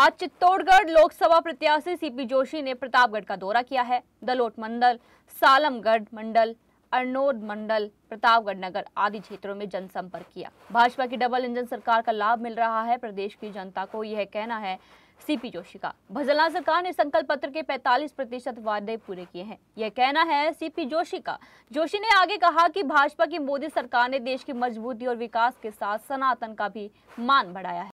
आज चित्तौड़गढ़ लोकसभा प्रत्याशी सीपी जोशी ने प्रतापगढ़ का दौरा किया है दलोट मंडल सालमगढ़ मंडल अरनोद मंडल प्रतापगढ़ नगर आदि क्षेत्रों में जनसंपर्क किया भाजपा की डबल इंजन सरकार का लाभ मिल रहा है प्रदेश की जनता को यह कहना है सीपी जोशी का भजला सरकार ने संकल्प पत्र के 45 प्रतिशत वादे पूरे किए हैं यह कहना है सीपी जोशी का जोशी ने आगे कहा कि भाजपा की मोदी सरकार ने देश की मजबूती और विकास के साथ सनातन का भी मान बढ़ाया है